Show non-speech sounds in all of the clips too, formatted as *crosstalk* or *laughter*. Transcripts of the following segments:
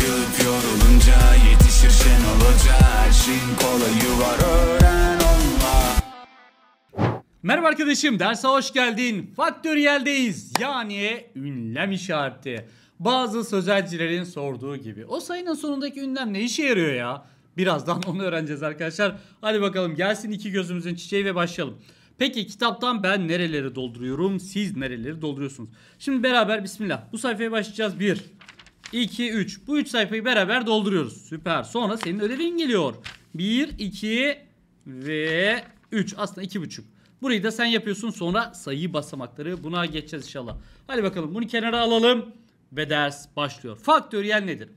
Sıkıp yorulunca yetişir şen olunca Her şeyin kolayı öğren onunla Merhaba arkadaşım derse hoş geldin. Faktöriyeldeyiz. Yani ünlem işareti. Bazı sözelcilerin sorduğu gibi. O sayının sonundaki ünlem ne işe yarıyor ya? Birazdan *laughs* onu öğreneceğiz arkadaşlar. Hadi bakalım gelsin iki gözümüzün çiçeği ve başlayalım. Peki kitaptan ben nereleri dolduruyorum? Siz nereleri dolduruyorsunuz? Şimdi beraber bismillah bu sayfaya başlayacağız. 1 2, 3. Bu 3 sayfayı beraber dolduruyoruz. Süper. Sonra senin ödevin geliyor. 1, 2 ve 3. Aslında 2,5. Burayı da sen yapıyorsun. Sonra sayı basamakları. Buna geçeceğiz inşallah. Hadi bakalım bunu kenara alalım. Ve ders başlıyor. Faktöriyel nedir?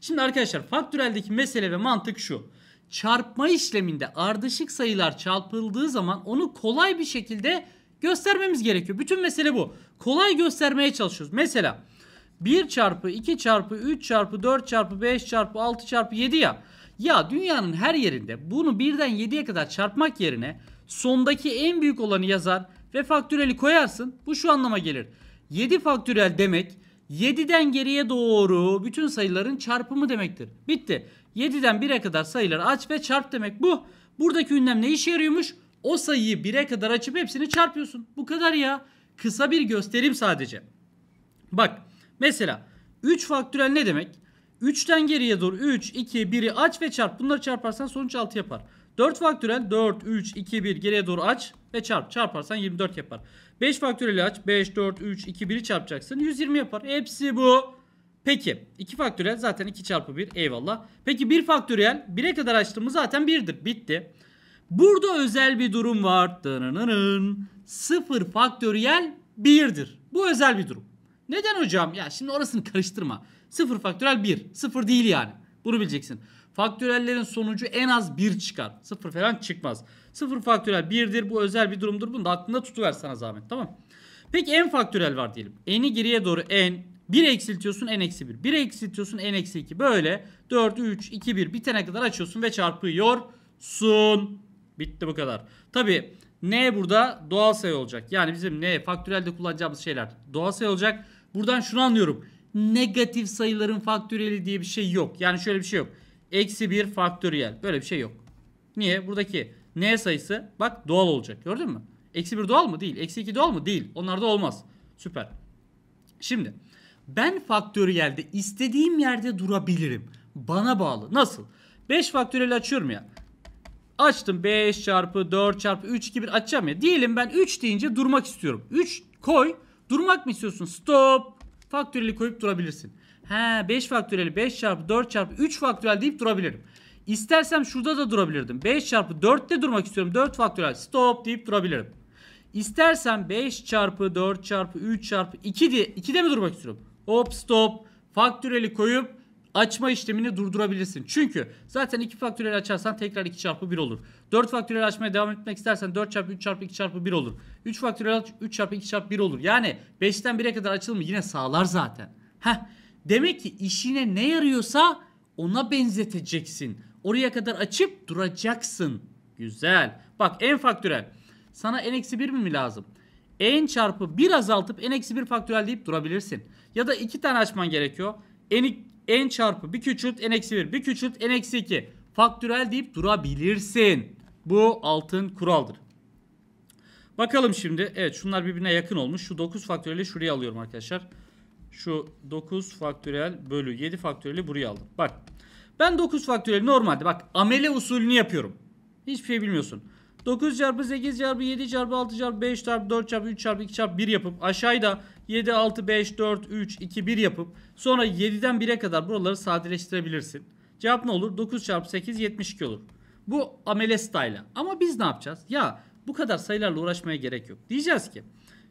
Şimdi arkadaşlar faktöreldeki mesele ve mantık şu. Çarpma işleminde ardışık sayılar çarpıldığı zaman onu kolay bir şekilde göstermemiz gerekiyor. Bütün mesele bu. Kolay göstermeye çalışıyoruz. Mesela 1 çarpı 2 çarpı 3 çarpı 4 çarpı 5 çarpı 6 çarpı 7 ya. Ya dünyanın her yerinde bunu birden 7'ye kadar çarpmak yerine sondaki en büyük olanı yazar ve faktöreli koyarsın. Bu şu anlama gelir. 7 faktörel demek 7'den geriye doğru bütün sayıların çarpımı demektir. Bitti. 7'den 1'e kadar sayıları aç ve çarp demek bu. Buradaki ünlem ne işe yarıyormuş? O sayıyı 1'e kadar açıp hepsini çarpıyorsun. Bu kadar ya. Kısa bir gösterim sadece. Bak Mesela 3 faktörel ne demek? 3'ten geriye doğru 3, 2, 1'i aç ve çarp. Bunları çarparsan sonuç 6 yapar. 4 faktörel 4, 3, 2, 1 geriye doğru aç ve çarp. Çarparsan 24 yapar. 5 faktöreli aç. 5, 4, 3, 2, 1'i çarpacaksın. 120 yapar. Hepsi bu. Peki 2 faktörel zaten 2 çarpı 1 eyvallah. Peki 1 faktörel. 1'e kadar açtığımız zaten 1'dir. Bitti. Burada özel bir durum var. Dınınının. 0 faktörel 1'dir. Bu özel bir durum. Neden hocam? Ya şimdi orasını karıştırma. Sıfır faktörel 1. Sıfır değil yani. Bunu bileceksin. Faktörellerin sonucu en az 1 çıkar. Sıfır falan çıkmaz. Sıfır faktörel 1'dir. Bu özel bir durumdur. Bunu da aklında tutuver sana zahmet. Tamam Peki en faktörel var diyelim. N'i geriye doğru n. 1 eksiltiyorsun n eksi 1. 1 eksiltiyorsun n eksi 2. Böyle 4, 3, 2, 1 bitene kadar açıyorsun ve çarpıyorsun. Bitti bu kadar. Tabi n burada doğal sayı olacak. Yani bizim n faktörelde kullanacağımız şeyler doğal sayı olacak. Buradan şunu anlıyorum. Negatif sayıların faktöriyeli diye bir şey yok. Yani şöyle bir şey yok. Eksi 1 faktöriyel. Böyle bir şey yok. Niye? Buradaki n sayısı bak doğal olacak. Gördün mü? Eksi 1 doğal mı? Değil. Eksi 2 doğal mı? Değil. Onlar da olmaz. Süper. Şimdi ben faktöriyelde istediğim yerde durabilirim. Bana bağlı. Nasıl? 5 faktöriyeli açıyorum ya. Açtım 5 çarpı 4 çarpı 3 gibi açacağım ya. Diyelim ben 3 deyince durmak istiyorum. 3 koy Durmak mı istiyorsun? Stop. Faktöreli koyup durabilirsin. He 5 faktöreli 5 çarpı 4 çarpı 3 faktöreli deyip durabilirim. İstersem şurada da durabilirdim. 5 çarpı 4'te durmak istiyorum. 4 faktöreli. stop deyip durabilirim. İstersen 5 çarpı 4 çarpı 3 çarpı 2 diye 2'de mi durmak istiyorum? Hop stop faktöreli koyup açma işlemini durdurabilirsin. Çünkü zaten 2 faktöriyel açarsan tekrar 2 çarpı 1 olur. 4 faktöriyel açmaya devam etmek istersen 4 çarpı 3 çarpı 2 çarpı 1 olur. 3 faktöriyel aç 3 çarpı 2 çarpı 1 olur. Yani 5'ten 1'e kadar açılımı yine sağlar zaten. Heh. Demek ki işine ne yarıyorsa ona benzeteceksin. Oraya kadar açıp duracaksın. Güzel. Bak en faktörel. Sana n-1 mi lazım? n çarpı 1 azaltıp n-1 faktörel deyip durabilirsin. Ya da 2 tane açman gerekiyor. n n çarpı bir küçült n eksi 1 bir küçült n eksi 2 faktörel deyip durabilirsin. Bu altın kuraldır. Bakalım şimdi. Evet şunlar birbirine yakın olmuş. Şu 9 faktöreli şuraya alıyorum arkadaşlar. Şu 9 faktörel bölü 7 faktöreli buraya aldım. Bak ben 9 faktöreli normalde bak amele usulünü yapıyorum. Hiçbir şey bilmiyorsun. 9 çarpı 8 çarpı 7 çarpı 6 çarpı 5 çarpı 4 çarpı 3 çarpı 2 çarpı 1 yapıp aşağıda 7, 6, 5, 4, 3, 2, 1 yapıp sonra 7'den 1'e kadar buraları sadeleştirebilirsin. Cevap ne olur? 9 çarpı 8 72 olur. Bu amele style'a. Ama biz ne yapacağız? Ya bu kadar sayılarla uğraşmaya gerek yok. Diyeceğiz ki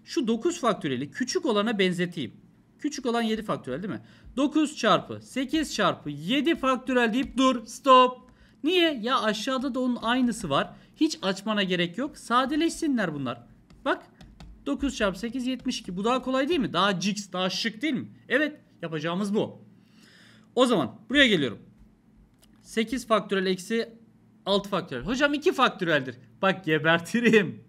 şu 9 faktöriyeli küçük olana benzeteyim. Küçük olan 7 faktörel değil mi? 9 çarpı 8 çarpı 7 faktörel deyip dur stop. Niye? Ya aşağıda da onun aynısı var. Hiç açmana gerek yok. Sadeleşsinler bunlar. Bak 9 çarpı 8 72. Bu daha kolay değil mi? Daha cix, daha şık değil mi? Evet yapacağımız bu. O zaman buraya geliyorum. 8 faktörel eksi 6 faktörel. Hocam 2 faktöreldir. Bak gebertirim.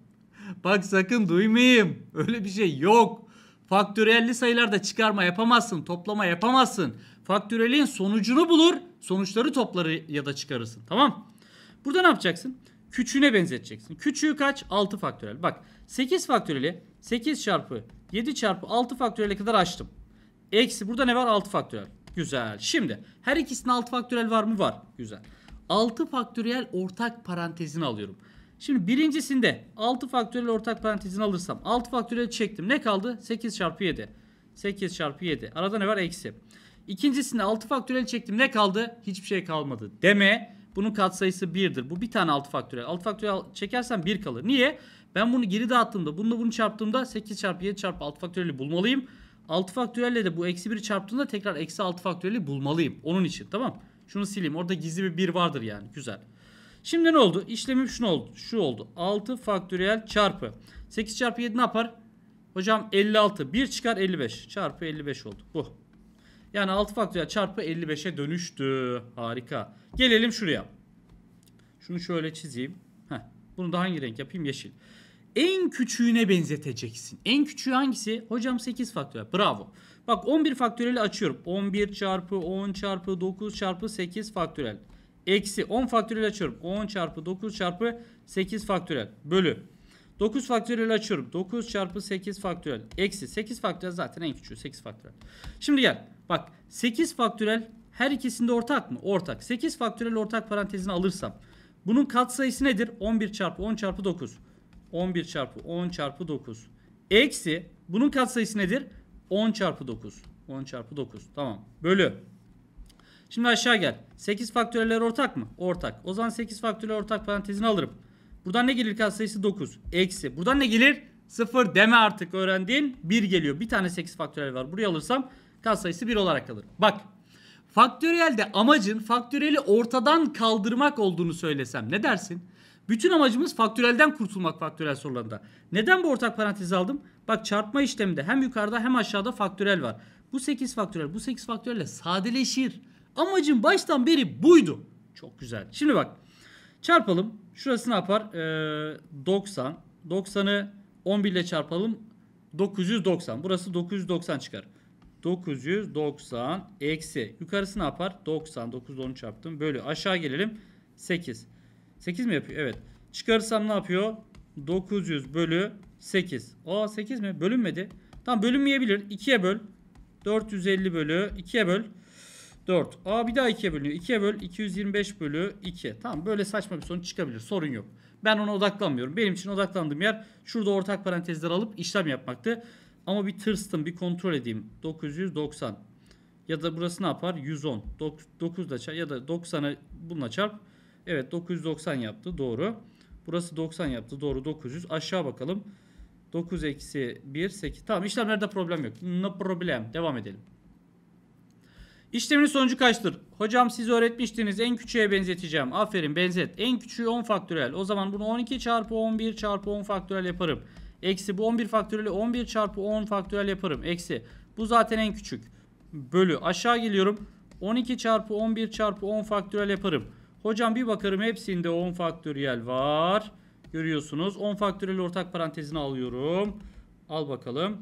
Bak sakın duymayayım. Öyle bir şey yok. Faktörelli sayılarda çıkarma yapamazsın. Toplama yapamazsın. Faktörelin sonucunu bulur. Sonuçları toplar ya da çıkarırsın. Tamam. Burada ne yapacaksın? küçüğüne benzeteceksin. Küçüğü kaç? 6 faktörel. Bak 8 faktöreli 8 çarpı 7 çarpı 6 faktöreli kadar açtım. Eksi burada ne var? 6 faktörel. Güzel. Şimdi her ikisinin 6 faktörel var mı? Var. Güzel. 6 faktöriyel ortak parantezini alıyorum. Şimdi birincisinde 6 faktöriyel ortak parantezini alırsam 6 faktöriyel çektim. Ne kaldı? 8 çarpı 7. 8 çarpı 7. Arada ne var? Eksi. İkincisinde 6 faktöriyel çektim. Ne kaldı? Hiçbir şey kalmadı. Deme bunun katsayısı 1'dir. Bu bir tane 6 faktöriyel. 6 faktöriyel çekersen 1 kalır. Niye? Ben bunu geri dağıttığımda bununla bunu çarptığımda 8 çarpı 7 çarpı 6 faktöriyeli bulmalıyım. 6 faktöriyelle de bu eksi 1'i çarptığımda tekrar eksi 6 faktöriyeli bulmalıyım. Onun için tamam Şunu sileyim. Orada gizli bir 1 vardır yani. Güzel. Şimdi ne oldu? İşlemim şu oldu. Şu oldu. 6 faktöriyel çarpı. 8 çarpı 7 ne yapar? Hocam 56. 1 çıkar 55. Çarpı 55 oldu. Bu. Yani 6 faktöriyel çarpı 55'e dönüştü. Harika. Gelelim şuraya. Şunu şöyle çizeyim. Heh. Bunu da hangi renk yapayım? Yeşil. En küçüğüne benzeteceksin. En küçüğü hangisi? Hocam 8 faktöriyel. Bravo. Bak 11 faktöriyeli açıyorum. 11 çarpı 10 çarpı 9 çarpı 8 faktöriyel. Eksi 10 faktöriyel açıyorum. 10 çarpı 9 çarpı 8 faktöriyel. Bölü. 9 faktöriyel açıyorum. 9 çarpı 8 faktöriyel. Eksi 8 faktöriyel zaten en küçüğü 8 faktöriyel. Şimdi gel. Bak 8 faktörel her ikisinde ortak mı? Ortak. 8 faktörel ortak parantezine alırsam bunun katsayısı nedir? 11 çarpı 10 çarpı 9. 11 çarpı 10 çarpı 9. Eksi bunun katsayısı nedir? 10 çarpı 9. 10 çarpı 9. Tamam. Bölü. Şimdi aşağı gel. 8 faktöreler ortak mı? Ortak. O zaman 8 faktörler ortak parantezini alırım. Buradan ne gelir katsayısı 9. Eksi. Buradan ne gelir? 0 deme artık öğrendin. 1 geliyor. Bir tane 8 faktörel var. Buraya alırsam kat sayısı 1 olarak kalır. Bak faktöriyelde amacın faktöreli ortadan kaldırmak olduğunu söylesem ne dersin? Bütün amacımız faktörelden kurtulmak faktörel sorularında. Neden bu ortak parantezi aldım? Bak çarpma işleminde hem yukarıda hem aşağıda faktörel var. Bu 8 faktörel bu 8 faktörelle sadeleşir. Amacın baştan beri buydu. Çok güzel. Şimdi bak çarpalım. Şurası ne yapar? Ee, 90. 90'ı 11 ile çarpalım. 990. Burası 990 çıkar. 990 eksi yukarısı ne yapar? 90 9 10 çarptım. Bölü aşağı gelelim. 8. 8 mi yapıyor? Evet. Çıkarırsam ne yapıyor? 900 bölü 8. Aa 8 mi? Bölünmedi. Tam bölünmeyebilir. 2'ye böl. 450 bölü 2'ye böl. 4. Aa bir daha 2'ye bölünüyor. 2'ye böl 225 bölü 2. Tamam böyle saçma bir sonuç çıkabilir. Sorun yok. Ben ona odaklanmıyorum. Benim için odaklandığım yer şurada ortak parantezler alıp işlem yapmaktı. Ama bir tırstım bir kontrol edeyim. 990 ya da burası ne yapar? 110. 9 da çarp ya da 90'a bununla çarp. Evet 990 yaptı doğru. Burası 90 yaptı doğru 900. Aşağı bakalım. 9 eksi 1 8. Tamam işlemlerde problem yok. No problem. Devam edelim. İşlemin sonucu kaçtır? Hocam siz öğretmiştiniz en küçüğe benzeteceğim. Aferin benzet. En küçüğü 10 faktörel. O zaman bunu 12 çarpı 11 çarpı 10 faktörel yaparım. Eksi bu 11 faktöriyel 11 çarpı 10 faktöriyel yaparım. Eksi bu zaten en küçük. Bölü aşağı geliyorum. 12 çarpı 11 çarpı 10 faktöriyel yaparım. Hocam bir bakarım hepsinde 10 faktöriyel var. Görüyorsunuz 10 faktöriyel ortak parantezini alıyorum. Al bakalım.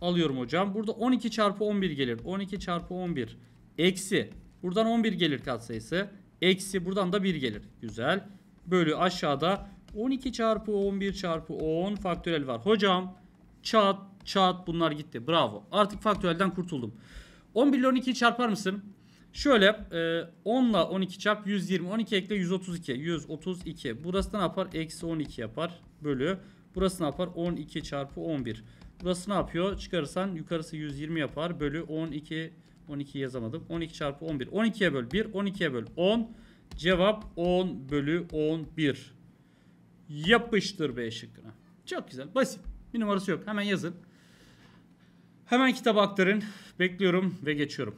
Alıyorum hocam. Burada 12 çarpı 11 gelir. 12 çarpı 11 eksi. Buradan 11 gelir katsayısı. Eksi buradan da 1 gelir. Güzel. Bölü aşağıda 12 çarpı 11 çarpı 10 faktörel var. Hocam çat çat bunlar gitti. Bravo. Artık faktörelden kurtuldum. 11 ile 12'yi çarpar mısın? Şöyle e, 10 ile 12 çarp 120. 12 ekle 132. 132. Burası ne yapar? Eksi 12 yapar. Bölü. Burası ne yapar? 12 çarpı 11. Burası ne yapıyor? Çıkarırsan yukarısı 120 yapar. Bölü 12. 12 yazamadım. 12 çarpı 11. 12'ye böl 1. 12'ye böl 10. Cevap 10 bölü 11. Yapıştır B şıkkına. Çok güzel. Basit. Bir numarası yok. Hemen yazın. Hemen kitaba aktarın. Bekliyorum ve geçiyorum.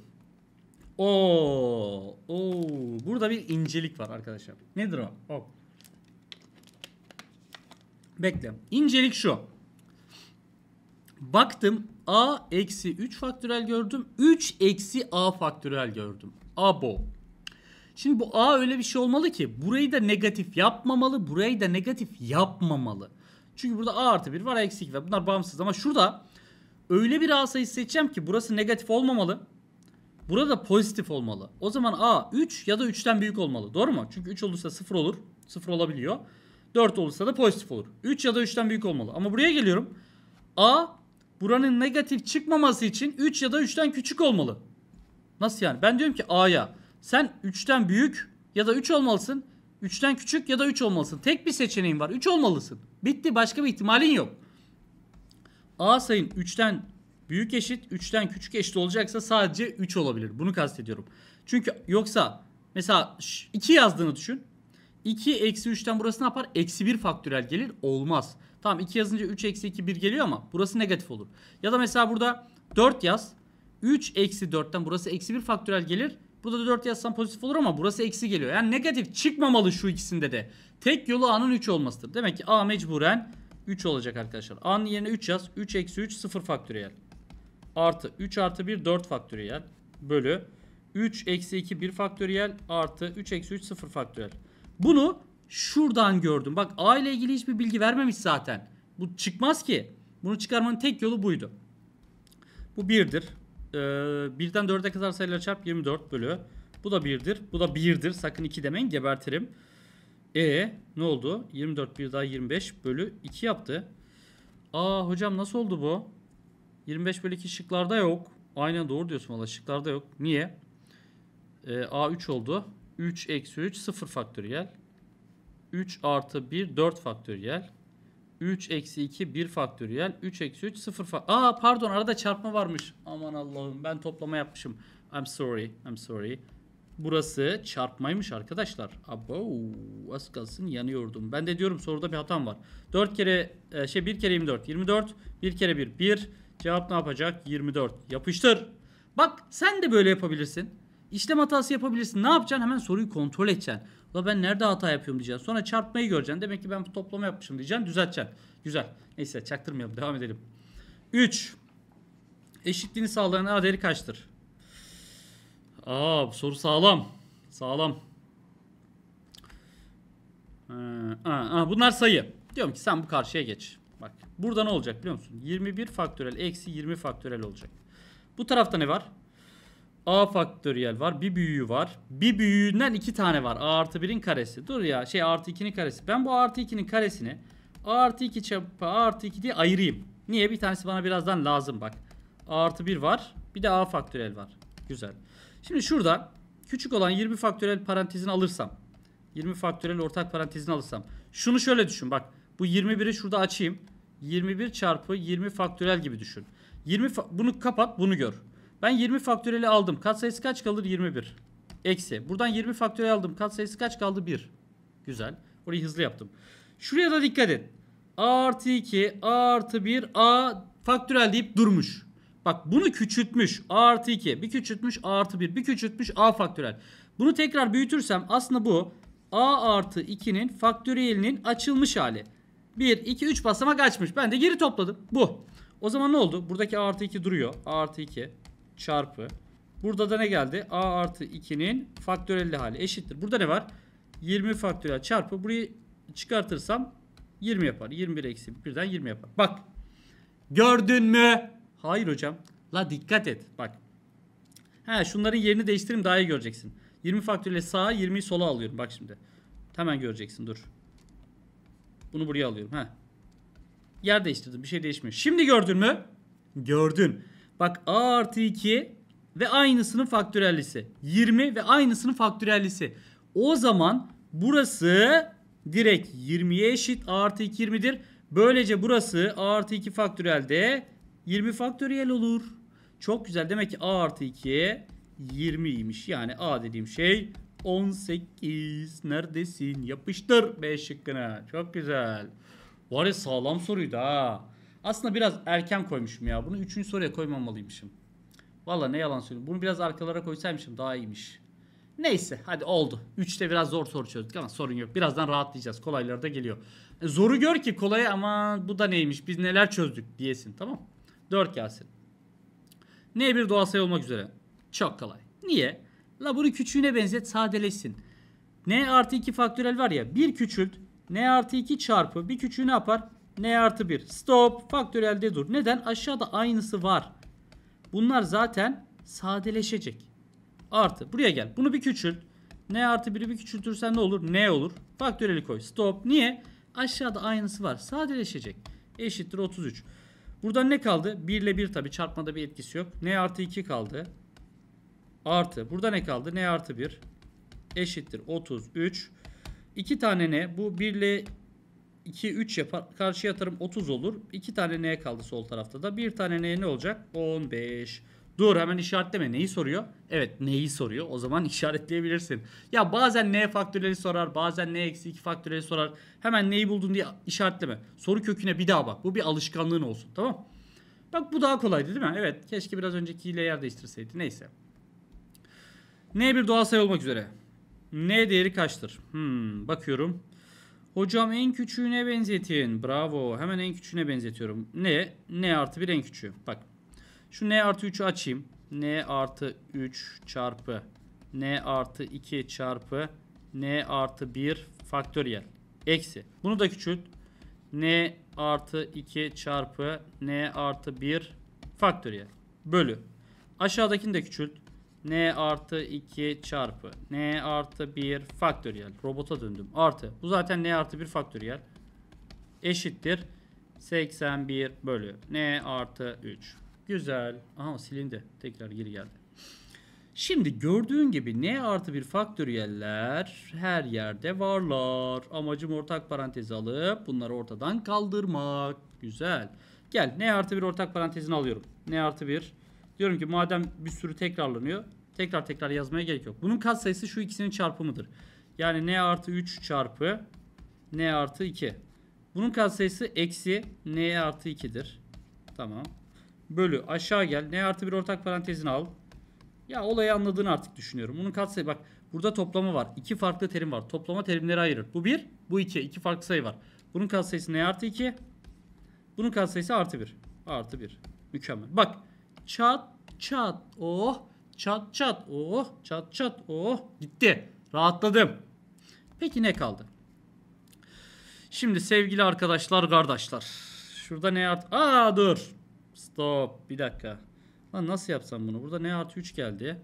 Oo, oo. Burada bir incelik var arkadaşlar. Nedir o? Hop. Bekle. İncelik şu. Baktım a eksi 3 faktörel gördüm. 3 eksi a faktörel gördüm. Abo. Şimdi bu A öyle bir şey olmalı ki burayı da negatif yapmamalı, burayı da negatif yapmamalı. Çünkü burada A artı 1 var, A eksi var. Bunlar bağımsız ama şurada öyle bir A sayısı seçeceğim ki burası negatif olmamalı. Burada pozitif olmalı. O zaman A 3 ya da 3'ten büyük olmalı. Doğru mu? Çünkü 3 olursa 0 olur. 0 olabiliyor. 4 olursa da pozitif olur. 3 ya da 3'ten büyük olmalı. Ama buraya geliyorum. A buranın negatif çıkmaması için 3 ya da 3'ten küçük olmalı. Nasıl yani? Ben diyorum ki A'ya sen 3'ten büyük ya da 3 olmalısın. 3'ten küçük ya da 3 olmalısın. Tek bir seçeneğin var. 3 olmalısın. Bitti. Başka bir ihtimalin yok. A sayın 3'ten büyük eşit, 3'ten küçük eşit olacaksa sadece 3 olabilir. Bunu kastediyorum. Çünkü yoksa mesela 2 yazdığını düşün. 2 eksi 3'ten burası ne yapar? Eksi 1 faktörel gelir. Olmaz. Tamam 2 yazınca 3 eksi 2 1 geliyor ama burası negatif olur. Ya da mesela burada 4 yaz. 3 eksi 4'ten burası eksi 1 faktörel gelir. Burada 4 yazsam pozitif olur ama burası eksi geliyor. Yani negatif çıkmamalı şu ikisinde de. Tek yolu A'nın 3 olmasıdır. Demek ki A mecburen 3 olacak arkadaşlar. A'nın yerine 3 yaz. 3 eksi 3 0 faktöriyel. Artı 3 artı 1 4 faktöriyel. Bölü 3 eksi 2 1 faktöriyel. Artı 3 eksi 3 0 faktöriyel. Bunu şuradan gördüm. Bak A ile ilgili hiçbir bilgi vermemiş zaten. Bu çıkmaz ki. Bunu çıkarmanın tek yolu buydu. Bu 1'dir. Ee, birden 1'den 4'e kadar sayılar çarp 24 bölü. Bu da 1'dir. Bu da 1'dir. Sakın 2 demeyin gebertirim. E ne oldu? 24 1 daha 25 bölü 2 yaptı. Aa hocam nasıl oldu bu? 25 bölü 2 şıklarda yok. Aynen doğru diyorsun valla şıklarda yok. Niye? Ee, A3 oldu. 3 eksi 3 0 faktöriyel. 3 artı 1 4 faktöriyel. 3 eksi 2 1 faktöriyel. 3 eksi 3 0 faktöriyel. Aa pardon arada çarpma varmış. Aman Allah'ım ben toplama yapmışım. I'm sorry. I'm sorry. Burası çarpmaymış arkadaşlar. Abo az kalsın yanıyordum. Ben de diyorum soruda bir hatam var. 4 kere e, şey 1 kere 24. 24 1 kere 1 1. Cevap ne yapacak? 24. Yapıştır. Bak sen de böyle yapabilirsin. İşlem hatası yapabilirsin. Ne yapacaksın? Hemen soruyu kontrol edeceksin. Ulan ben nerede hata yapıyorum diyeceksin. Sonra çarpmayı göreceksin. Demek ki ben bu toplama yapmışım diyeceksin. Düzelteceksin. Güzel. Neyse çaktırmayalım. Devam edelim. 3. Eşitliğini sağlayan A değeri kaçtır? Aa bu soru sağlam. Sağlam. Ee, aa, bunlar sayı. Diyorum ki sen bu karşıya geç. Bak burada ne olacak biliyor musun? 21 faktörel eksi 20 faktörel olacak. Bu tarafta ne var? A faktöriyel var. Bir büyüğü var. Bir büyüğünden iki tane var. A artı 1'in karesi. Dur ya şey artı 2'nin karesi. Ben bu artı 2'nin karesini A artı 2 çarpı A artı 2 diye ayırayım. Niye? Bir tanesi bana birazdan lazım bak. A artı 1 var. Bir de A faktöriyel var. Güzel. Şimdi şurada küçük olan 20 faktöriyel parantezini alırsam. 20 faktöriyel ortak parantezini alırsam. Şunu şöyle düşün bak. Bu 21'i şurada açayım. 21 çarpı 20 faktöriyel gibi düşün. 20 bunu kapat bunu gör. Ben 20 faktöreli aldım. Kat sayısı kaç kalır? 21. Eksi. Buradan 20 faktöreli aldım. Kat sayısı kaç kaldı? 1. Güzel. Orayı hızlı yaptım. Şuraya da dikkat et. A artı 2, artı 1, A faktörel deyip durmuş. Bak bunu küçültmüş. A artı 2. Bir küçültmüş A artı 1. Bir küçültmüş A faktörel. Bunu tekrar büyütürsem aslında bu A artı 2'nin faktöriyelinin açılmış hali. 1, 2, 3 basamak açmış. Ben de geri topladım. Bu. O zaman ne oldu? Buradaki A artı 2 duruyor. A artı 2 çarpı. Burada da ne geldi? A artı 2'nin faktörelli hali eşittir. Burada ne var? 20 faktörel çarpı. Burayı çıkartırsam 20 yapar. 21 eksi 1'den 20 yapar. Bak. Gördün mü? Hayır hocam. La dikkat et. Bak. Ha şunların yerini değiştireyim daha iyi göreceksin. 20 faktörle sağa 20'yi sola alıyorum. Bak şimdi. Hemen göreceksin dur. Bunu buraya alıyorum. Ha. Yer değiştirdim. Bir şey değişmiyor. Şimdi gördün mü? Gördün. Bak a artı 2 ve aynısının faktörellisi. 20 ve aynısının faktörellisi. O zaman burası direkt 20'ye eşit a artı 2 20'dir. Böylece burası a artı 2 faktörel 20 faktöriyel olur. Çok güzel. Demek ki a artı 2 20'ymiş. Yani a dediğim şey 18. Neredesin? Yapıştır B şıkkına. Çok güzel. Var ya sağlam soruydu ha. Aslında biraz erken koymuşum ya. Bunu üçüncü soruya koymamalıymışım. Valla ne yalan söylüyorum. Bunu biraz arkalara koysaymışım daha iyiymiş. Neyse hadi oldu. Üçte biraz zor soru çözdük ama sorun yok. Birazdan rahatlayacağız. Kolayları da geliyor. E, zoru gör ki kolaya ama bu da neymiş biz neler çözdük diyesin tamam. Dört gelsin. Ne bir doğal sayı olmak üzere. Çok kolay. Niye? La bunu küçüğüne benzet sadeleşsin. N artı 2 faktörel var ya bir küçült N artı 2 çarpı bir küçüğü ne yapar? n artı 1. Stop. Faktörelde dur. Neden? Aşağıda aynısı var. Bunlar zaten sadeleşecek. Artı. Buraya gel. Bunu bir küçült. n artı 1'i bir küçültürsen ne olur? n olur. Faktöreli koy. Stop. Niye? Aşağıda aynısı var. Sadeleşecek. Eşittir 33. Buradan ne kaldı? 1 ile 1 tabi çarpmada bir etkisi yok. n artı 2 kaldı. Artı. Burada ne kaldı? n artı 1 eşittir 33. 2 tane ne? Bu 1 ile 2, 3 yapar. Karşıya atarım 30 olur. 2 tane N kaldı sol tarafta da. 1 tane N ne olacak? 15. Dur hemen işaretleme. Neyi soruyor? Evet neyi soruyor? O zaman *laughs* işaretleyebilirsin. Ya bazen n faktörleri sorar. Bazen n eksi 2 faktörleri sorar. Hemen neyi buldun diye işaretleme. Soru köküne bir daha bak. Bu bir alışkanlığın olsun tamam Bak bu daha kolaydı değil mi? Evet keşke biraz önceki ile yer değiştirseydi. Neyse. N bir doğal sayı olmak üzere. N değeri kaçtır? Hmm, bakıyorum. Hocam en küçüğüne benzetin. Bravo. Hemen en küçüğüne benzetiyorum. Ne? N artı 1 en küçüğü. Bak. Şu N artı 3'ü açayım. N artı 3 çarpı N artı 2 çarpı N artı 1 faktöriyel. Eksi. Bunu da küçült. N artı 2 çarpı N artı 1 faktöriyel. Bölü. Aşağıdakini de küçült n artı 2 çarpı n artı 1 faktöriyel. Robota döndüm. Artı. Bu zaten n artı 1 faktöriyel. Eşittir. 81 bölü n artı 3. Güzel. Aha silindi. Tekrar geri geldi. Şimdi gördüğün gibi n artı 1 faktöriyeller her yerde varlar. Amacım ortak parantezi alıp bunları ortadan kaldırmak. Güzel. Gel n artı 1 ortak parantezini alıyorum. n artı 1. Diyorum ki madem bir sürü tekrarlanıyor tekrar tekrar yazmaya gerek yok. Bunun katsayısı şu ikisinin çarpımıdır. Yani n artı 3 çarpı n artı 2. Bunun katsayısı eksi n artı 2'dir. Tamam. Bölü aşağı gel. n artı 1 ortak parantezini al. Ya olayı anladığını artık düşünüyorum. Bunun katsayı bak burada toplama var. İki farklı terim var. Toplama terimleri ayırır. Bu bir, bu iki. İki farklı sayı var. Bunun katsayısı n artı 2. Bunun katsayısı artı 1. Artı 1. Mükemmel. Bak çat çat oh Çat çat oh çat çat oh gitti. Rahatladım. Peki ne kaldı? Şimdi sevgili arkadaşlar kardeşler. Şurada ne art... Aa dur. Stop bir dakika. Lan nasıl yapsam bunu? Burada ne artı 3 geldi.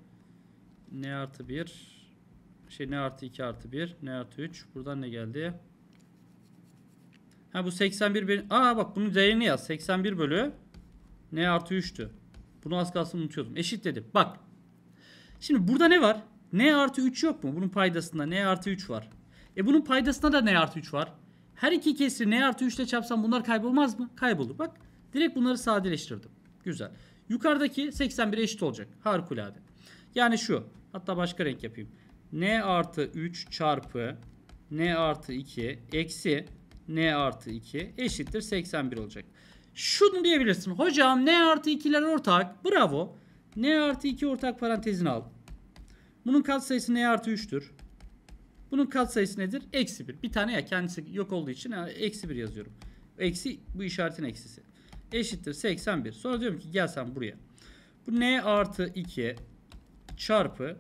Ne artı 1. Şey ne artı 2 artı 1. Ne artı 3. Buradan ne geldi? Ha bu 81 bir... Aa bak bunun değerini yaz. 81 bölü. Ne artı 3'tü. Bunu az kalsın unutuyordum. Eşit dedim. Bak Şimdi burada ne var? n artı 3 yok mu? Bunun paydasında n artı 3 var. E bunun paydasında da n artı 3 var. Her iki kesri n artı 3 ile çarpsam bunlar kaybolmaz mı? Kaybolur. Bak direkt bunları sadeleştirdim. Güzel. Yukarıdaki 81 eşit olacak. Harikulade. Yani şu. Hatta başka renk yapayım. n artı 3 çarpı n artı 2 eksi n artı 2 eşittir 81 olacak. Şunu diyebilirsin. Hocam n artı 2'ler ortak. Bravo n artı 2 ortak parantezini al. Bunun katsayısı n artı 3'tür. Bunun katsayısı nedir? Eksi 1. Bir tane ya kendisi yok olduğu için eksi 1 yazıyorum. Eksi bu işaretin eksisi. Eşittir 81. Sonra diyorum ki gel sen buraya. Bu n artı 2 çarpı.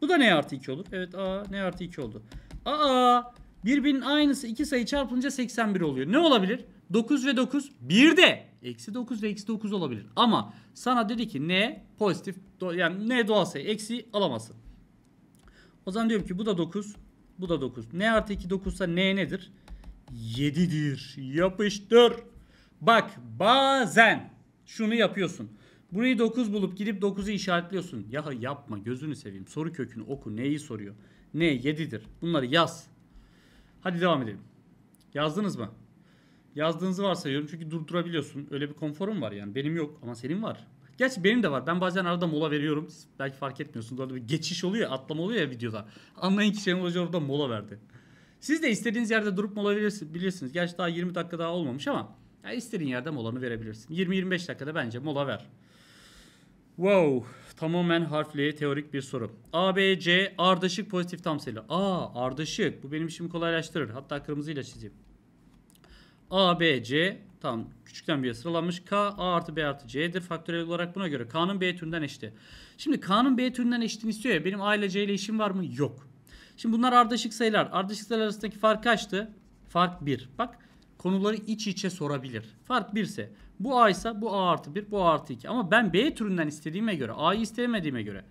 Bu da n artı 2 olur. Evet a n artı 2 oldu. Aa birbirinin aynısı iki sayı çarpınca 81 oluyor. Ne olabilir? 9 ve 9 1 de Eksi 9 ve eksi 9 olabilir. Ama sana dedi ki ne pozitif yani ne doğal sayı eksi alamazsın. O zaman diyorum ki bu da 9 bu da 9. ne artı 2 9 ne n nedir? 7'dir. Yapıştır. Bak bazen şunu yapıyorsun. Burayı 9 bulup gidip 9'u işaretliyorsun. Ya yapma gözünü seveyim. Soru kökünü oku. Neyi soruyor? Ne 7'dir. Bunları yaz. Hadi devam edelim. Yazdınız mı? Yazdığınızı varsayıyorum çünkü durdurabiliyorsun. Öyle bir konforum var yani. Benim yok ama senin var. Gerçi benim de var. Ben bazen arada mola veriyorum. Siz belki fark etmiyorsunuz. Orada bir geçiş oluyor ya, atlama oluyor ya videoda. Anlayın ki Şenol Hoca orada mola verdi. Siz de istediğiniz yerde durup mola verebilirsiniz. Gerçi daha 20 dakika daha olmamış ama ya istediğin yerde molanı verebilirsin. 20-25 dakikada bence mola ver. Wow. Tamamen harfli teorik bir soru. A, B, C ardışık pozitif tam A ardışık. Bu benim işimi kolaylaştırır. Hatta kırmızıyla çizeyim. A, B, C tamam küçükten büyüğe sıralanmış. K, A artı B artı C'dir. Faktörel olarak buna göre K'nın B türünden eşti. Şimdi K'nın B türünden eşitini istiyor ya. Benim A ile C ile işim var mı? Yok. Şimdi bunlar ardışık sayılar. Ardışık sayılar arasındaki fark kaçtı? Fark 1. Bak konuları iç içe sorabilir. Fark 1 ise bu A ise bu A artı 1, bu A artı 2. Ama ben B türünden istediğime göre, A'yı istemediğime göre.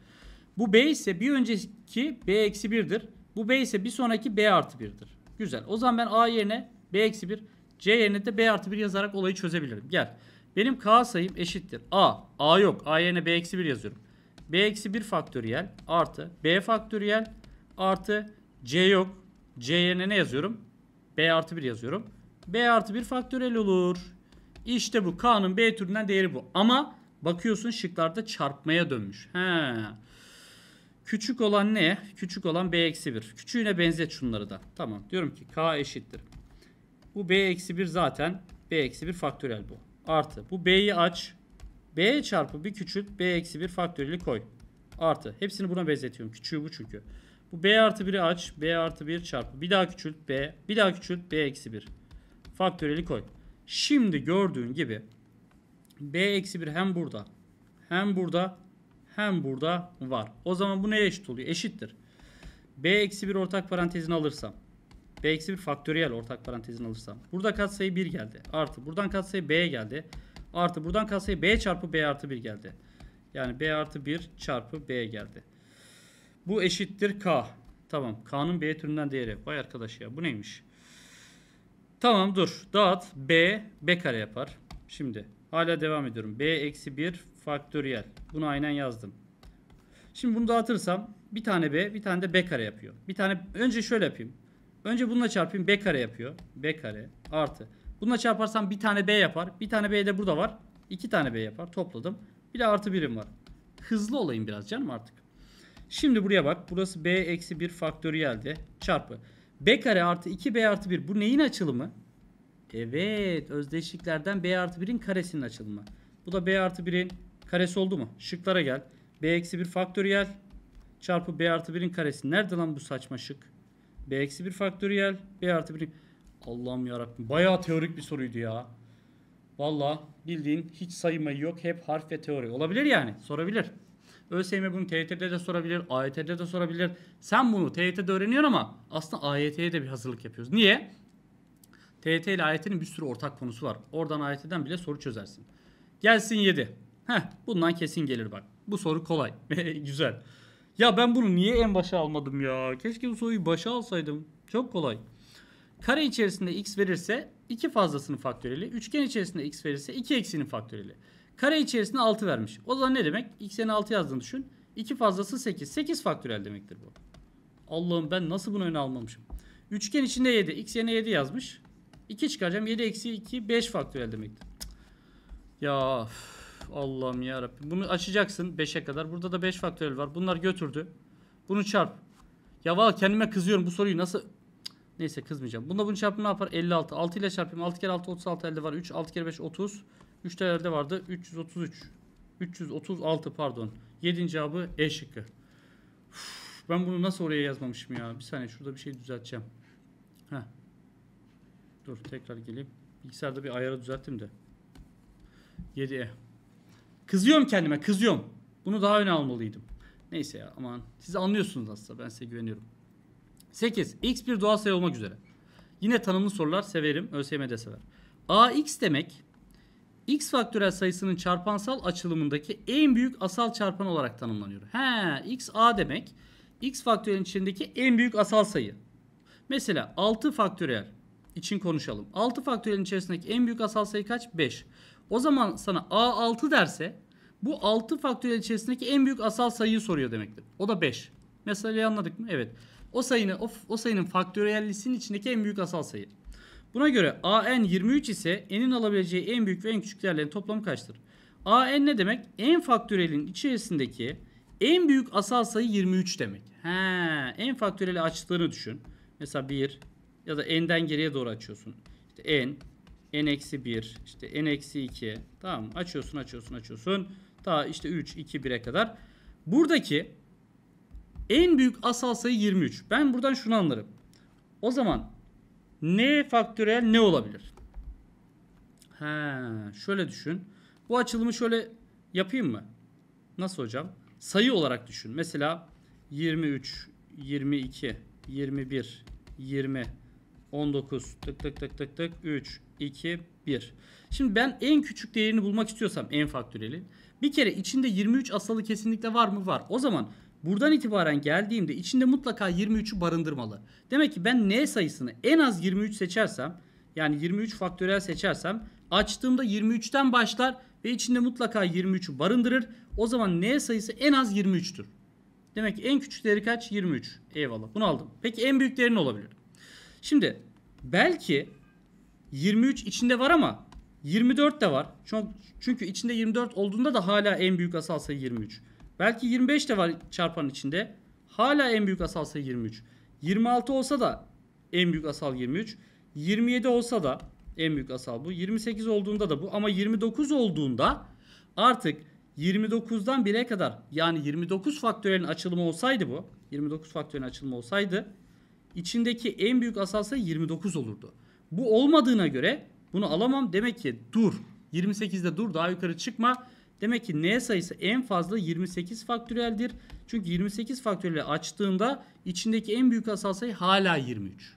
Bu B ise bir önceki B eksi 1'dir. Bu B ise bir sonraki B artı 1'dir. Güzel. O zaman ben A yerine B eksi 1 C yerine de B artı 1 yazarak olayı çözebilirim. Gel. Benim K sayım eşittir. A. A yok. A yerine B eksi 1 yazıyorum. B eksi 1 faktöriyel artı B faktöriyel artı C yok. C yerine ne yazıyorum? B artı 1 yazıyorum. B artı 1 faktöriyel olur. İşte bu. K'nın B türünden değeri bu. Ama bakıyorsun şıklarda çarpmaya dönmüş. He. Küçük olan ne? Küçük olan B eksi 1. Küçüğüne benzet şunları da. Tamam. Diyorum ki K eşittir. Bu b eksi 1 zaten b eksi 1 faktöriyel bu. Artı bu b'yi aç. b çarpı bir küçült b eksi 1 faktöriyeli koy. Artı. Hepsini buna benzetiyorum. Küçüğü bu çünkü. Bu b artı 1'i aç. b artı 1 çarpı. Bir daha küçült b. Bir daha küçült b eksi 1. faktöreli koy. Şimdi gördüğün gibi b eksi 1 hem burada hem burada hem burada var. O zaman bu neye eşit oluyor? Eşittir. b eksi 1 ortak parantezini alırsam b eksi 1 faktöriyel ortak parantezin alırsam. Burada katsayı 1 geldi. Artı buradan katsayı b geldi. Artı buradan katsayı b çarpı b artı 1 geldi. Yani b artı 1 çarpı b geldi. Bu eşittir k. Tamam. K'nın b türünden değeri. Vay arkadaş ya bu neymiş? Tamam dur. Dağıt. b b kare yapar. Şimdi hala devam ediyorum. b eksi 1 faktöriyel. Bunu aynen yazdım. Şimdi bunu dağıtırsam bir tane b bir tane de b kare yapıyor. Bir tane önce şöyle yapayım. Önce bununla çarpayım. B kare yapıyor. B kare artı. Bununla çarparsam bir tane B yapar. Bir tane B de burada var. İki tane B yapar. Topladım. Bir de artı birim var. Hızlı olayım biraz canım artık. Şimdi buraya bak. Burası B eksi 1 faktöriyelde çarpı. B kare artı 2B artı 1. Bu neyin açılımı? Evet. Özdeşliklerden B artı 1'in karesinin açılımı. Bu da B artı 1'in karesi oldu mu? Şıklara gel. B eksi 1 faktöriyel çarpı B artı 1'in karesi. Nerede lan bu saçma şık? B eksi 1 faktöriyel. B artı 1. Allah'ım yarabbim. Bayağı teorik bir soruydu ya. Valla bildiğin hiç saymayı yok. Hep harf ve teori. Olabilir yani. Sorabilir. ÖSYM bunu TYT'de de sorabilir. AYT'de de sorabilir. Sen bunu TYT'de öğreniyorsun ama aslında AYT'ye de bir hazırlık yapıyoruz. Niye? TYT ile AYT'nin bir sürü ortak konusu var. Oradan AYT'den bile soru çözersin. Gelsin 7. Heh bundan kesin gelir bak. Bu soru kolay. *laughs* Güzel. Ya ben bunu niye en başa almadım ya? Keşke bu soruyu başa alsaydım. Çok kolay. Kare içerisinde x verirse 2 fazlasının faktöriyeli. Üçgen içerisinde x verirse 2 eksinin faktöriyeli. Kare içerisinde 6 vermiş. O zaman ne demek? x'e 6 yazdığını düşün. 2 fazlası 8. 8 faktörel demektir bu. Allah'ım ben nasıl bunu öne almamışım. Üçgen içinde 7. X yerine 7 yazmış. 2 çıkaracağım. 7 eksi 2 5 faktörel demektir. Ya Allah'ım ya Rabbi. Bunu açacaksın 5'e kadar. Burada da 5 faktörel var. Bunlar götürdü. Bunu çarp. Ya val, kendime kızıyorum bu soruyu nasıl Neyse kızmayacağım. Bunda bunu çarpımı ne yapar? 56. 6 ile çarpayım. 6 kere 6 36 elde var. 3 6 kere 5 30. 3 elde vardı. 333. 336 pardon. 7. cevabı E şıkkı. Uf, ben bunu nasıl oraya yazmamışım ya? Bir saniye şurada bir şey düzelteceğim. Heh. Dur tekrar geleyim. Bilgisayarda bir ayarı düzelttim de. 7E. Kızıyorum kendime kızıyorum. Bunu daha öne almalıydım. Neyse ya aman siz anlıyorsunuz aslında ben size güveniyorum. 8. X bir doğal sayı olmak üzere. Yine tanımlı sorular severim. ÖSYM'de sever. AX demek X faktörel sayısının çarpansal açılımındaki en büyük asal çarpan olarak tanımlanıyor. He, X A demek X faktörelin içindeki en büyük asal sayı. Mesela 6 faktörel için konuşalım. 6 faktörelin içerisindeki en büyük asal sayı kaç? 5. O zaman sana A6 derse bu 6 faktörel içerisindeki en büyük asal sayıyı soruyor demektir. O da 5. Mesela anladık mı? Evet. O sayının, o, o sayının faktöriyellisinin içindeki en büyük asal sayı. Buna göre AN 23 ise n'in alabileceği en büyük ve en küçük değerlerin toplamı kaçtır? AN ne demek? En faktörelin içerisindeki en büyük asal sayı 23 demek. He, en faktöreli açtığını düşün. Mesela 1 ya da n'den geriye doğru açıyorsun. İşte n, n-1 işte n-2 tamam Açıyorsun açıyorsun açıyorsun. Ta işte 3, 2, 1'e kadar. Buradaki en büyük asal sayı 23. Ben buradan şunu anlarım. O zaman n faktöriyel ne olabilir? Ha, şöyle düşün. Bu açılımı şöyle yapayım mı? Nasıl hocam? Sayı olarak düşün. Mesela 23, 22, 21, 20, 19 tık tık tık tık tık 3 2 1. Şimdi ben en küçük değerini bulmak istiyorsam en faktöreli bir kere içinde 23 asalı kesinlikle var mı? Var. O zaman buradan itibaren geldiğimde içinde mutlaka 23'ü barındırmalı. Demek ki ben n sayısını en az 23 seçersem yani 23 faktörel seçersem açtığımda 23'ten başlar ve içinde mutlaka 23'ü barındırır. O zaman n sayısı en az 23'tür. Demek ki en küçük değeri kaç? 23. Eyvallah. Bunu aldım. Peki en büyük değeri ne olabilir? Şimdi belki 23 içinde var ama 24 de var. Çünkü içinde 24 olduğunda da hala en büyük asal sayı 23. Belki 25 de var çarpan içinde. Hala en büyük asal sayı 23. 26 olsa da en büyük asal 23. 27 olsa da en büyük asal bu. 28 olduğunda da bu ama 29 olduğunda artık 29'dan 1'e kadar yani 29 faktörelin açılımı olsaydı bu. 29 faktörelin açılımı olsaydı içindeki en büyük asal sayı 29 olurdu. Bu olmadığına göre bunu alamam. Demek ki dur. 28'de dur daha yukarı çıkma. Demek ki n sayısı en fazla 28 faktöriyeldir. Çünkü 28 faktöriyeli açtığında içindeki en büyük asal sayı hala 23.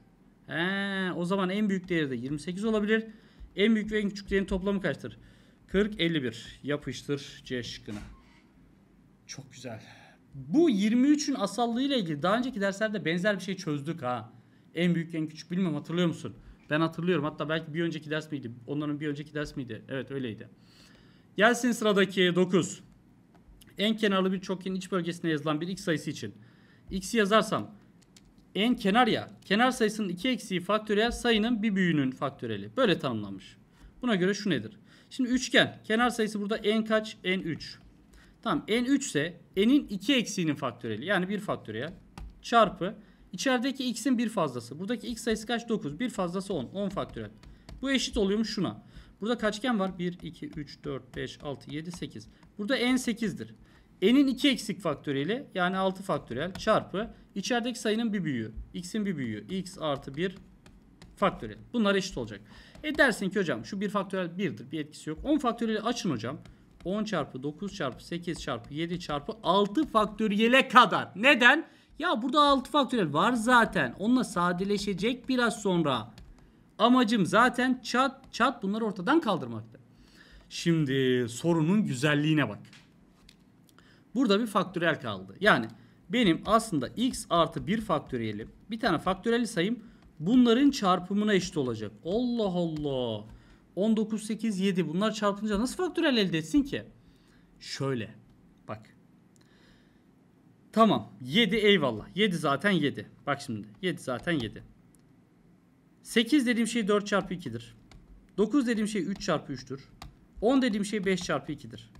He, o zaman en büyük değeri de 28 olabilir. En büyük ve en küçük değerin toplamı kaçtır? 40, 51. Yapıştır C şıkkına. Çok güzel. Bu 23'ün asallığıyla ilgili daha önceki derslerde benzer bir şey çözdük ha. En büyük en küçük bilmem hatırlıyor musun? Ben hatırlıyorum. Hatta belki bir önceki ders miydi? Onların bir önceki ders miydi? Evet öyleydi. Gelsin sıradaki 9. En kenarlı bir çokenin iç bölgesine yazılan bir x sayısı için. X'i yazarsam en kenar ya. Kenar sayısının 2 eksiği faktöriyel sayının bir büyüğünün faktöriyeli. Böyle tanımlanmış. Buna göre şu nedir? Şimdi üçgen. Kenar sayısı burada en kaç? En 3. Tamam n 3 ise n'in 2 eksiğinin faktöriyeli yani bir faktöriyel çarpı içerideki x'in bir fazlası. Buradaki x sayısı kaç? 9. Bir fazlası 10. 10 faktöriyel. Bu eşit oluyormuş şuna. Burada kaçgen var? 1, 2, 3, 4, 5, 6, 7, 8. Burada n 8'dir. n'in 2 eksik faktöriyeli yani 6 faktöriyel çarpı içerideki sayının bir büyüğü. x'in bir büyüğü. x artı 1 faktöriyel. Bunlar eşit olacak. E dersin ki hocam şu 1 faktöriyel 1'dir. Bir etkisi yok. 10 faktöriyeli açın hocam. 10 çarpı 9 çarpı 8 çarpı 7 çarpı 6 faktöriyele kadar. Neden? Ya burada 6 faktöriyel var zaten. Onunla sadeleşecek biraz sonra. Amacım zaten çat çat bunları ortadan kaldırmakta. Şimdi sorunun güzelliğine bak. Burada bir faktöriyel kaldı. Yani benim aslında x artı 1 faktöriyeli bir tane faktöriyel sayım bunların çarpımına eşit olacak. Allah Allah. 19, 8, 7 bunlar çarpınca nasıl faktörel elde etsin ki? Şöyle bak. Tamam 7 eyvallah. 7 zaten 7. Bak şimdi 7 zaten 7. 8 dediğim şey 4 çarpı 2'dir. 9 dediğim şey 3 çarpı 3'tür. 10 dediğim şey 5 çarpı 2'dir.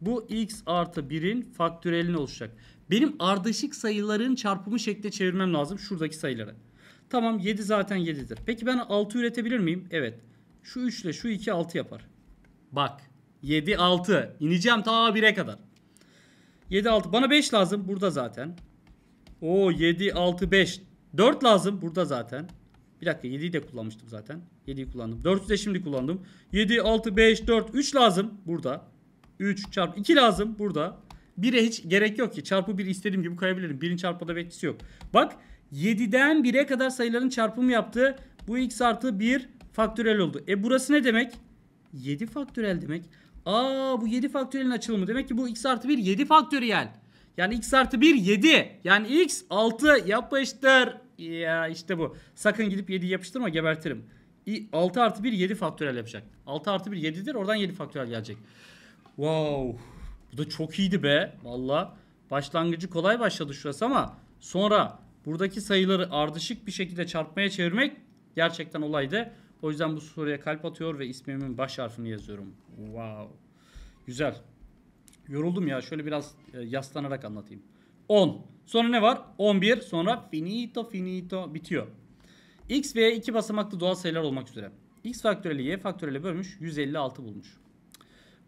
Bu x artı 1'in faktörelini oluşacak. Benim ardışık sayıların çarpımı şekle çevirmem lazım şuradaki sayıları. Tamam 7 zaten 7'dir. Peki ben 6 üretebilir miyim? Evet. Şu 3 ile şu 2 6 yapar. Bak 7 6 ineceğim ta 1'e kadar. 7 6 bana 5 lazım burada zaten. O 7 6 5 4 lazım burada zaten. Bir dakika 7'yi de kullanmıştım zaten. 7'yi kullandım. 4'ü de şimdi kullandım. 7 6 5 4 3 lazım burada. 3 çarpı 2 lazım burada. 1'e hiç gerek yok ki. Çarpı 1 istediğim gibi koyabilirim. 1'in çarpmada beklisi yok. Bak 7'den 1'e kadar sayıların çarpımı yaptığı bu x artı 1 faktörel oldu. E burası ne demek? 7 faktörel demek. Aa bu 7 faktörelin açılımı. Demek ki bu x artı 1 7 faktöriyel. Yani x artı 1 7. Yani x 6 yapıştır. Ya işte bu. Sakın gidip 7 yapıştırma gebertirim. 6 artı 1 7 faktörel yapacak. 6 artı 1 7'dir. Oradan 7 faktörel gelecek. Wow. Bu da çok iyiydi be. Valla. Başlangıcı kolay başladı şurası ama sonra buradaki sayıları ardışık bir şekilde çarpmaya çevirmek gerçekten olaydı. O yüzden bu soruya kalp atıyor ve ismimin baş harfini yazıyorum. Wow. Güzel. Yoruldum ya. Şöyle biraz e, yaslanarak anlatayım. 10. Sonra ne var? 11. Sonra finito finito bitiyor. X ve y iki basamaklı doğal sayılar olmak üzere. X faktöreli Y faktöreli bölmüş 156 bulmuş.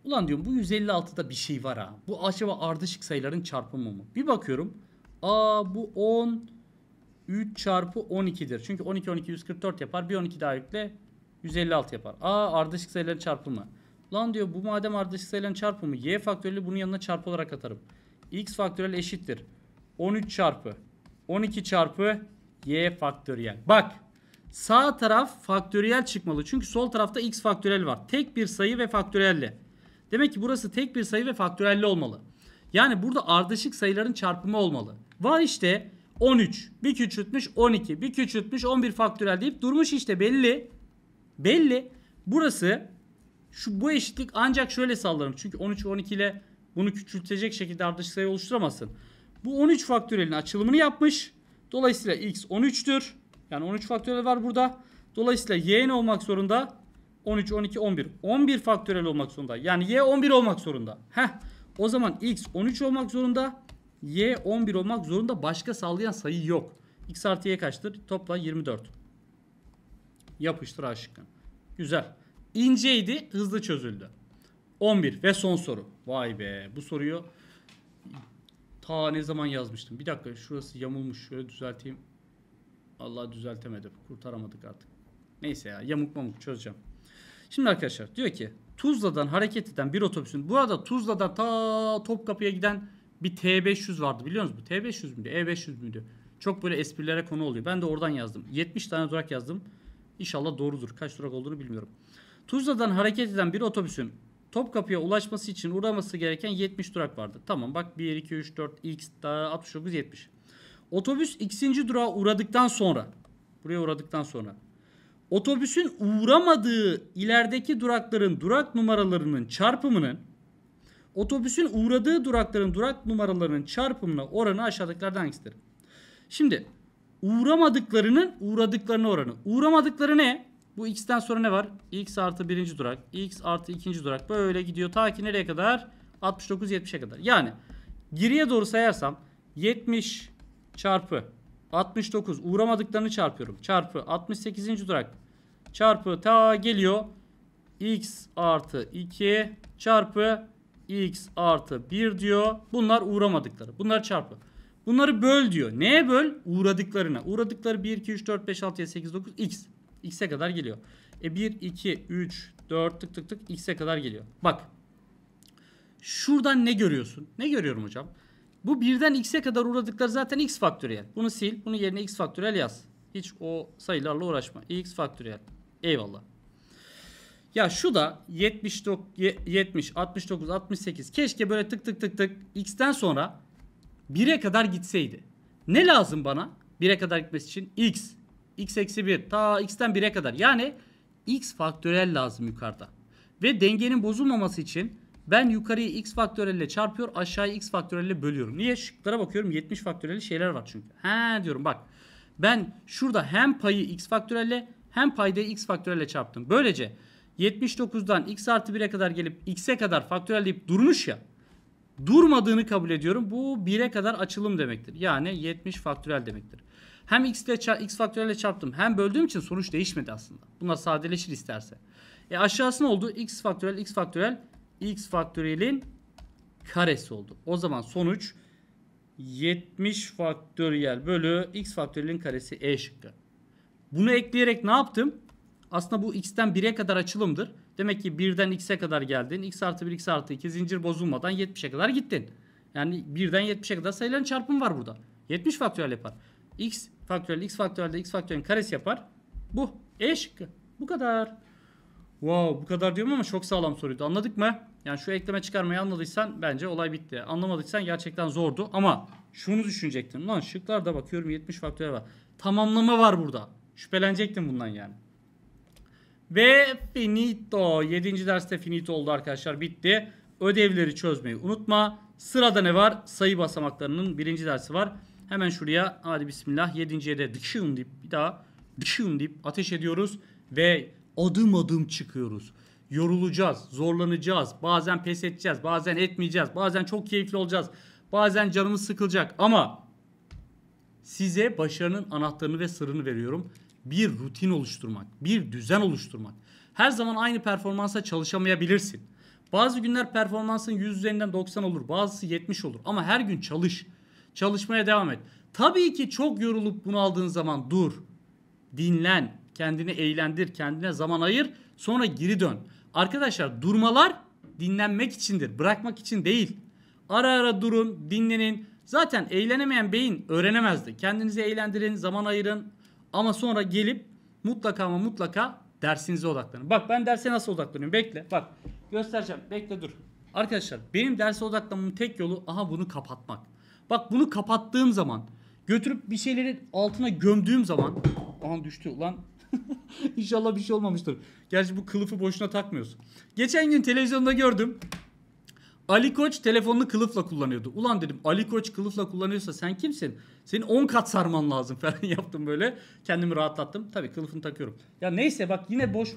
Ulan diyorum bu 156'da bir şey var ha. Bu acaba ardışık sayıların çarpımı mı? Bir bakıyorum. Aa bu 10 3 çarpı 12'dir. Çünkü 12 12 144 yapar. Bir 12 daha yükle 156 yapar. Aa ardışık sayıların çarpımı. Lan diyor bu madem ardışık sayıların çarpımı y faktöriyeli bunun yanına çarpı olarak atarım. x faktörel eşittir. 13 çarpı 12 çarpı y faktöriyel. Bak sağ taraf faktöriyel çıkmalı. Çünkü sol tarafta x faktöriyel var. Tek bir sayı ve faktöriyelli Demek ki burası tek bir sayı ve faktöriyelli olmalı. Yani burada ardışık sayıların çarpımı olmalı. Var işte 13. Bir küçültmüş 12. Bir küçültmüş 11 faktörel deyip durmuş işte belli. Belli. Burası şu bu eşitlik ancak şöyle sallanır. Çünkü 13 12 ile bunu küçültecek şekilde ardışık sayı oluşturamazsın. Bu 13 faktörelin açılımını yapmış. Dolayısıyla x 13'tür. Yani 13 faktörel var burada. Dolayısıyla y ne olmak zorunda? 13, 12, 11. 11 faktörel olmak zorunda. Yani y 11 olmak zorunda. Heh. O zaman x 13 olmak zorunda. Y 11 olmak zorunda başka sağlayan sayı yok. X artı Y kaçtır? Topla 24. Yapıştır A Güzel. İnceydi, hızlı çözüldü. 11 ve son soru. Vay be bu soruyu ta ne zaman yazmıştım. Bir dakika şurası yamulmuş. Şöyle düzelteyim. Allah düzeltemedi, Kurtaramadık artık. Neyse ya yamuk mamuk çözeceğim. Şimdi arkadaşlar diyor ki Tuzla'dan hareket eden bir otobüsün burada Tuzla'dan ta Topkapı'ya giden bir T500 vardı biliyor musunuz? bu T500 müydü? E500 müydü? Çok böyle esprilere konu oluyor. Ben de oradan yazdım. 70 tane durak yazdım. İnşallah doğrudur. Kaç durak olduğunu bilmiyorum. Tuzla'dan hareket eden bir otobüsün Topkapı'ya ulaşması için uğraması gereken 70 durak vardı. Tamam bak 1, 2, 3, 4, X, 69, 70. Otobüs ikinci durağa uğradıktan sonra buraya uğradıktan sonra otobüsün uğramadığı ilerideki durakların durak numaralarının çarpımının Otobüsün uğradığı durakların durak numaralarının çarpımına oranı aşağıdakilerden hangisidir? Şimdi uğramadıklarının uğradıklarına oranı. Uğramadıkları ne? Bu x'ten sonra ne var? x artı birinci durak, x artı ikinci durak böyle gidiyor ta ki nereye kadar? 69-70'e kadar. Yani geriye doğru sayarsam 70 çarpı 69 uğramadıklarını çarpıyorum. Çarpı 68. durak çarpı ta geliyor x artı 2 çarpı x artı 1 diyor. Bunlar uğramadıkları. Bunlar çarpı. Bunları böl diyor. Neye böl? Uğradıklarına. Uğradıkları 1, 2, 3, 4, 5, 6, 7, 8, 9, x. x'e kadar geliyor. E 1, 2, 3, 4 tık tık tık x'e kadar geliyor. Bak. Şuradan ne görüyorsun? Ne görüyorum hocam? Bu 1'den x'e kadar uğradıkları zaten x faktöriyel. Bunu sil. Bunun yerine x faktöriyel yaz. Hiç o sayılarla uğraşma. x faktöriyel. Eyvallah. Ya şu da 79, 70, 69, 68. Keşke böyle tık tık tık tık x'ten sonra 1'e kadar gitseydi. Ne lazım bana 1'e kadar gitmesi için? x. x eksi 1. Ta x'ten 1'e kadar. Yani x faktörel lazım yukarıda. Ve dengenin bozulmaması için ben yukarıyı x faktörelle çarpıyor aşağıyı x faktörelle bölüyorum. Niye? Şıklara bakıyorum 70 faktörelli şeyler var çünkü. He diyorum bak. Ben şurada hem payı x faktörelle hem payda x faktörelle çarptım. Böylece 79'dan x artı 1'e kadar gelip x'e kadar faktörel faktörelleyip durmuş ya. Durmadığını kabul ediyorum. Bu 1'e kadar açılım demektir. Yani 70 faktörel demektir. Hem x, ile, x faktörelle çarptım hem böldüğüm için sonuç değişmedi aslında. Bunlar sadeleşir isterse. E aşağısı ne oldu? x faktörel x faktörel x faktörelin karesi oldu. O zaman sonuç 70 faktöriyel bölü x faktörelin karesi e şıkkı. Bunu ekleyerek ne yaptım? Aslında bu x'ten 1'e kadar açılımdır. Demek ki 1'den x'e kadar geldin. x artı 1, x artı 2 zincir bozulmadan 70'e kadar gittin. Yani 1'den 70'e kadar sayıların çarpımı var burada. 70 faktörel yapar. x faktörel, x faktörel de x faktörelin karesi yapar. Bu. eş. Bu kadar. Wow bu kadar diyorum ama çok sağlam soruydu. Anladık mı? Yani şu ekleme çıkarmayı anladıysan bence olay bitti. Anlamadıysan gerçekten zordu ama şunu düşünecektin. Lan şıklarda bakıyorum 70 faktörel var. Tamamlama var burada. Şüphelenecektin bundan yani. Ve finito. Yedinci derste finito oldu arkadaşlar. Bitti. Ödevleri çözmeyi unutma. Sırada ne var? Sayı basamaklarının birinci dersi var. Hemen şuraya hadi bismillah 7.ye de dışın deyip bir daha dışın deyip ateş ediyoruz. Ve adım adım çıkıyoruz. Yorulacağız, zorlanacağız, bazen pes edeceğiz, bazen etmeyeceğiz, bazen çok keyifli olacağız, bazen canımız sıkılacak ama size başarının anahtarını ve sırrını veriyorum bir rutin oluşturmak, bir düzen oluşturmak. Her zaman aynı performansa çalışamayabilirsin. Bazı günler performansın 100 üzerinden 90 olur, bazısı 70 olur ama her gün çalış. Çalışmaya devam et. Tabii ki çok yorulup bunu aldığın zaman dur. Dinlen, kendini eğlendir, kendine zaman ayır, sonra geri dön. Arkadaşlar durmalar dinlenmek içindir, bırakmak için değil. Ara ara durun, dinlenin. Zaten eğlenemeyen beyin öğrenemezdi. Kendinizi eğlendirin, zaman ayırın, ama sonra gelip mutlaka ama mutlaka dersinize odaklanın. Bak ben derse nasıl odaklanıyorum? Bekle. Bak göstereceğim. Bekle dur. Arkadaşlar benim derse odaklanmamın tek yolu aha bunu kapatmak. Bak bunu kapattığım zaman götürüp bir şeyleri altına gömdüğüm zaman aha düştü lan. *laughs* İnşallah bir şey olmamıştır. Gerçi bu kılıfı boşuna takmıyorsun. Geçen gün televizyonda gördüm. Ali Koç telefonunu kılıfla kullanıyordu. Ulan dedim Ali Koç kılıfla kullanıyorsa sen kimsin? Senin 10 kat sarman lazım *laughs* falan yaptım böyle. Kendimi rahatlattım. Tabii kılıfını takıyorum. Ya neyse bak yine boş.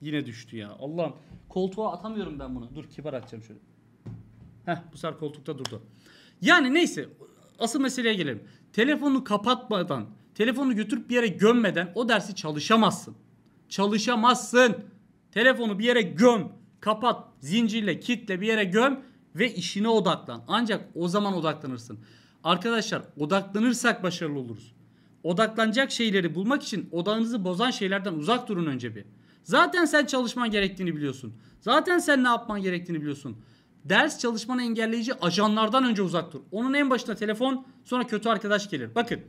Yine düştü ya. Allah'ım koltuğa atamıyorum ben bunu. Dur kibar atacağım şöyle. Heh bu sefer koltukta durdu. Yani neyse asıl meseleye gelelim. Telefonu kapatmadan, telefonu götürüp bir yere gömmeden o dersi çalışamazsın. Çalışamazsın. Telefonu bir yere göm. Kapat, zincirle, kitle bir yere göm ve işine odaklan. Ancak o zaman odaklanırsın. Arkadaşlar odaklanırsak başarılı oluruz. Odaklanacak şeyleri bulmak için odağınızı bozan şeylerden uzak durun önce bir. Zaten sen çalışman gerektiğini biliyorsun. Zaten sen ne yapman gerektiğini biliyorsun. Ders çalışmanı engelleyici ajanlardan önce uzak dur. Onun en başına telefon sonra kötü arkadaş gelir. Bakın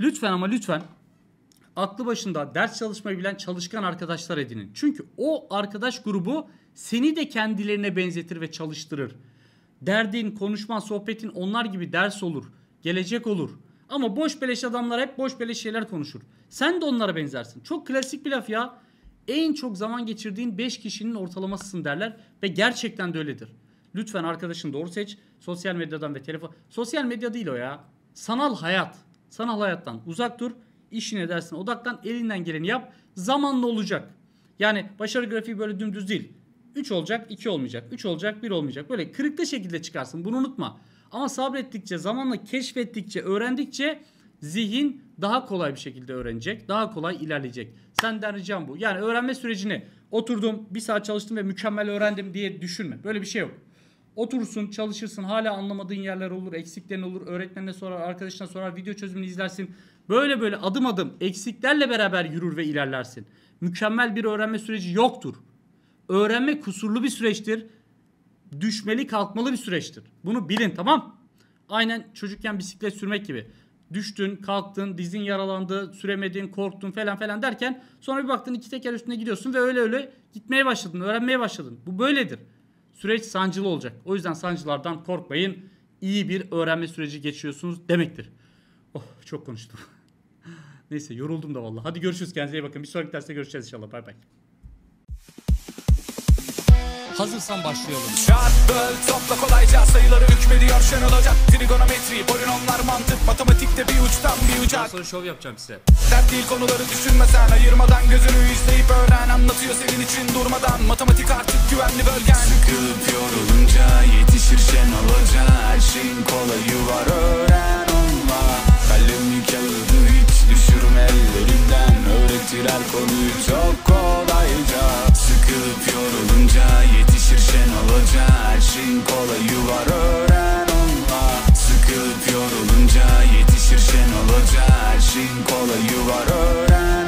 lütfen ama lütfen aklı başında ders çalışmayı bilen çalışkan arkadaşlar edinin. Çünkü o arkadaş grubu seni de kendilerine benzetir ve çalıştırır. Derdin, konuşman, sohbetin onlar gibi ders olur. Gelecek olur. Ama boş beleş adamlar hep boş beleş şeyler konuşur. Sen de onlara benzersin. Çok klasik bir laf ya. En çok zaman geçirdiğin 5 kişinin ortalamasısın derler ve gerçekten de öyledir. Lütfen arkadaşın doğru seç. Sosyal medyadan ve telefon. Sosyal medya değil o ya. Sanal hayat. Sanal hayattan uzak dur. İşine dersin. odaklan. Elinden geleni yap. Zamanla olacak. Yani başarı grafiği böyle dümdüz değil. 3 olacak, 2 olmayacak. 3 olacak, 1 olmayacak. Böyle kırıklı şekilde çıkarsın. Bunu unutma. Ama sabrettikçe, zamanla keşfettikçe, öğrendikçe zihin daha kolay bir şekilde öğrenecek. Daha kolay ilerleyecek. Senden ricam bu. Yani öğrenme sürecini oturdum, bir saat çalıştım ve mükemmel öğrendim diye düşünme. Böyle bir şey yok. Oturursun, çalışırsın, hala anlamadığın yerler olur, eksiklerin olur, öğretmenine sorar, arkadaşına sorar, video çözümünü izlersin. Böyle böyle adım adım eksiklerle beraber yürür ve ilerlersin. Mükemmel bir öğrenme süreci yoktur. Öğrenme kusurlu bir süreçtir. Düşmeli kalkmalı bir süreçtir. Bunu bilin tamam. Aynen çocukken bisiklet sürmek gibi. Düştün, kalktın, dizin yaralandı, süremedin, korktun falan falan derken sonra bir baktın iki teker üstüne gidiyorsun ve öyle öyle gitmeye başladın, öğrenmeye başladın. Bu böyledir. Süreç sancılı olacak. O yüzden sancılardan korkmayın. İyi bir öğrenme süreci geçiyorsunuz demektir. Oh çok konuştum. *laughs* Neyse yoruldum da vallahi. Hadi görüşürüz kendinize iyi bakın. Bir sonraki derste görüşeceğiz inşallah. Bay bay. Hazırsan başlayalım. Çarp, böl, topla kolayca sayıları hükmediyor şen olacak. Trigonometri, polinomlar, mantık, matematikte bir uçtan bir uca. Daha sonra şov yapacağım size. Dert değil konuları düşünmesen, ayırmadan gözünü izleyip öğren. Anlatıyor senin için durmadan, matematik artık güvenli bölgen. Sıkılıp yorulunca yetişir şen olacak. Her şeyin kolayı var öğren onunla. Kalemi kağıdı hiç düşürme ellerinden. Gerektirer konuyu çok kolayca Sıkılıp yorulunca yetişir şen olunca Her şeyin kolayı var öğren onla Sıkılıp yorulunca yetişir şen olunca Her şeyin kolayı var öğren